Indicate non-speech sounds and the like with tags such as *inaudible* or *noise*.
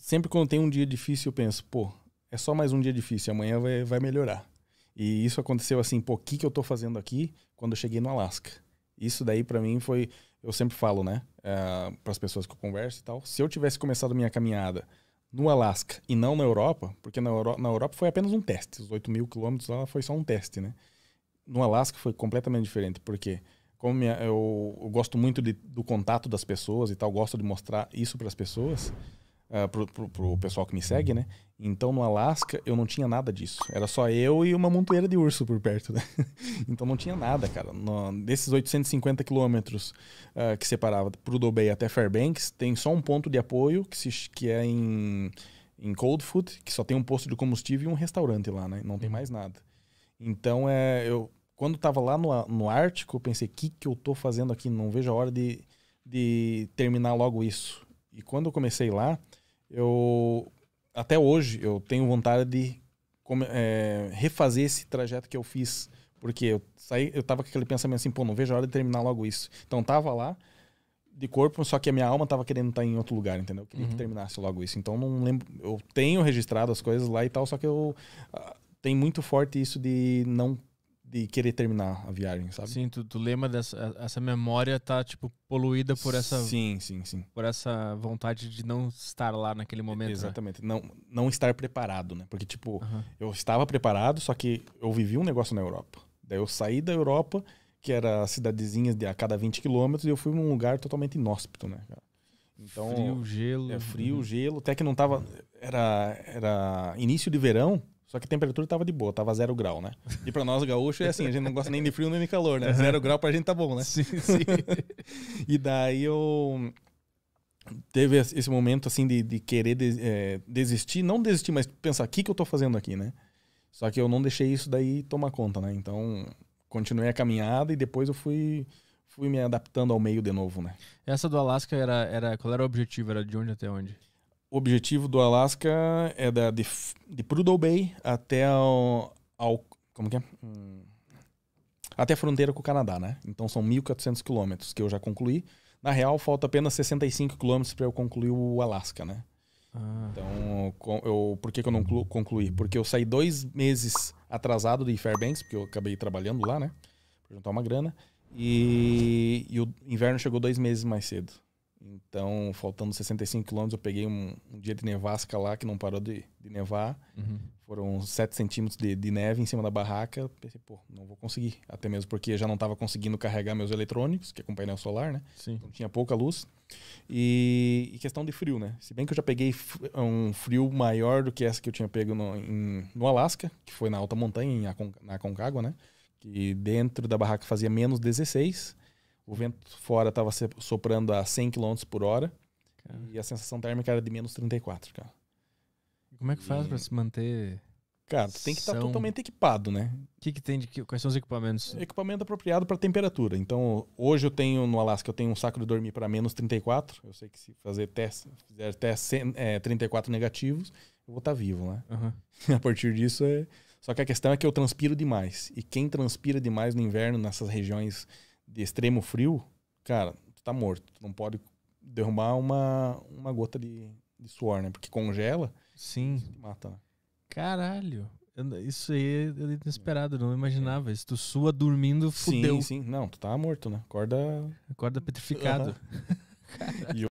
sempre quando tem um dia difícil, eu penso, pô, é só mais um dia difícil, amanhã vai, vai melhorar. E isso aconteceu assim, pô, o que, que eu tô fazendo aqui quando eu cheguei no Alasca? Isso daí para mim foi, eu sempre falo, né, uh, eh, para as pessoas que eu converso e tal, se eu tivesse começado minha caminhada no Alasca e não na Europa, porque na, Euro na Europa foi apenas um teste, os 8 mil quilômetros lá foi só um teste, né? No Alasca foi completamente diferente, porque como minha, eu, eu, gosto muito de, do contato das pessoas e tal, gosto de mostrar isso para as pessoas, uh, pro, pro, pro, pessoal que me segue, né? Então no Alasca eu não tinha nada disso. Era só eu e uma montoeira de urso por perto, né? *laughs* então não tinha nada, cara. No, desses 850 quilômetros uh, que separava pro Dobei até Fairbanks, tem só um ponto de apoio que, se, que é em, em Coldfoot, que só tem um posto de combustível e um restaurante lá, né? Não tem mais nada. Então é, eu quando estava lá no, no Ártico, eu pensei, o que, que eu estou fazendo aqui? Não vejo a hora de, de terminar logo isso. E quando eu comecei lá, eu até hoje eu tenho vontade de é, refazer esse trajeto que eu fiz. Porque eu saí, eu tava com aquele pensamento assim, pô, não vejo a hora de terminar logo isso. Então tava lá de corpo, só que a minha alma tava querendo estar tá em outro lugar, entendeu? Eu queria uhum. que terminasse logo isso. Então não lembro, eu tenho registrado as coisas lá e tal, só que eu uh, tem muito forte isso de não de querer terminar a viagem, sabe? Sim, tu, tu lembra dessa essa memória tá tipo poluída por essa Sim, sim, sim. por essa vontade de não estar lá naquele momento. Né? Exatamente. Né? Não não estar preparado, né? Porque tipo, uhum. eu estava preparado, só que eu vivi um negócio na Europa. Daí eu saí da Europa, que era cidadezinhas de a cada 20 quilômetros, e eu fui num lugar totalmente inóspito, né, Então, frio, gelo. É frio, uhum. gelo, até que não tava era era início de verão só que a temperatura tava de boa, tava zero grau, né? E pra nós, gaúcho, é assim, a gente não gosta nem de frio nem de calor, né? Zero grau pra gente tá bom, né? Sim, *laughs* sim. e daí eu... Teve esse momento, assim, de, de querer é, desistir. Não desistir, mas pensar, o que, que eu tô fazendo aqui, né? Só que eu não deixei isso daí tomar conta, né? Então, continuei a caminhada e depois eu fui fui me adaptando ao meio de novo, né? Essa do Alasca era, era qual era o objetivo? Era de onde até onde? O objetivo do Alasca é da, de, de Prudhoe Bay até ao, ao como que é? Hum, até a fronteira com o Canadá, né? Então são 1.400 quilômetros que eu já concluí. Na real, falta apenas 65 quilômetros para eu concluir o Alasca, né? Ah. Então, eu, por que, que eu não concluí? Porque eu saí dois meses atrasado de Fairbanks, porque eu acabei trabalhando lá, né? Pra juntar uma grana. E, e o inverno chegou dois meses mais cedo. Então, faltando 65 quilômetros, eu peguei um, um, dia de nevasca lá, que não parou de, de nevar. Uhum. Foram 7 centímetros de, de, neve em cima da barraca. Pensei, pô, não vou conseguir. Até mesmo porque já não estava conseguindo carregar meus eletrônicos, que é com painel solar, né? Sim. Então tinha pouca luz. E, e, questão de frio, né? Se bem que eu já peguei um frio maior do que essa que eu tinha pego no, em, no Alasca, que foi na alta montanha, em Acon na Aconcagua, né? Que dentro da barraca fazia menos 16 o vento fora estava soprando a 100 km por hora. E a sensação térmica era de menos 34, cara. Como é que faz para se manter. Cara, tu tem que estar tá totalmente equipado, né? O que, que tem de. Quais são os equipamentos? Equipamento apropriado para temperatura. Então, hoje eu tenho no Alasca, eu tenho um saco de dormir para menos 34. Eu sei que se fazer teste, fizer teste é, 34 negativos, eu vou estar tá vivo, né? Uhum. *laughs* A partir disso é. Só que a questão é que eu transpiro demais. E quem transpira demais no inverno, nessas regiões de extremo frio, cara, tu tá morto. Tu não pode derrubar uma, uma gota de, de suor, né? Porque congela. Sim. mata, né? Caralho. isso aí é inesperado, não imaginava. É. Se tu sua dormindo, fudeu. Sim, sim. Não, tu tá morto, né? Acorda. Acorda petrificado. Uhum. *laughs* e